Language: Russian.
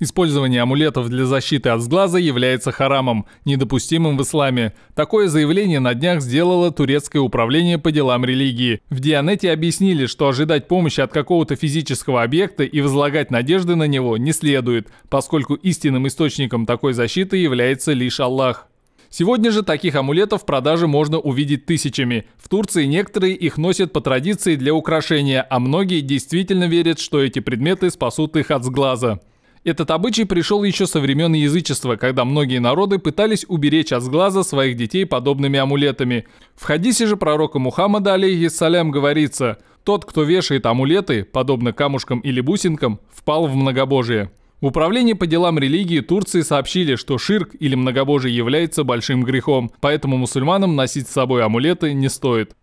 Использование амулетов для защиты от сглаза является харамом, недопустимым в исламе. Такое заявление на днях сделало турецкое управление по делам религии. В Дианете объяснили, что ожидать помощи от какого-то физического объекта и возлагать надежды на него не следует, поскольку истинным источником такой защиты является лишь Аллах. Сегодня же таких амулетов в продаже можно увидеть тысячами. В Турции некоторые их носят по традиции для украшения, а многие действительно верят, что эти предметы спасут их от сглаза. Этот обычай пришел еще со времен язычества, когда многие народы пытались уберечь от сглаза своих детей подобными амулетами. В хадисе же пророка Мухаммада, алейхиссалям, говорится «Тот, кто вешает амулеты, подобно камушкам или бусинкам, впал в многобожие». В Управлении по делам религии Турции сообщили, что ширк или многобожие является большим грехом, поэтому мусульманам носить с собой амулеты не стоит.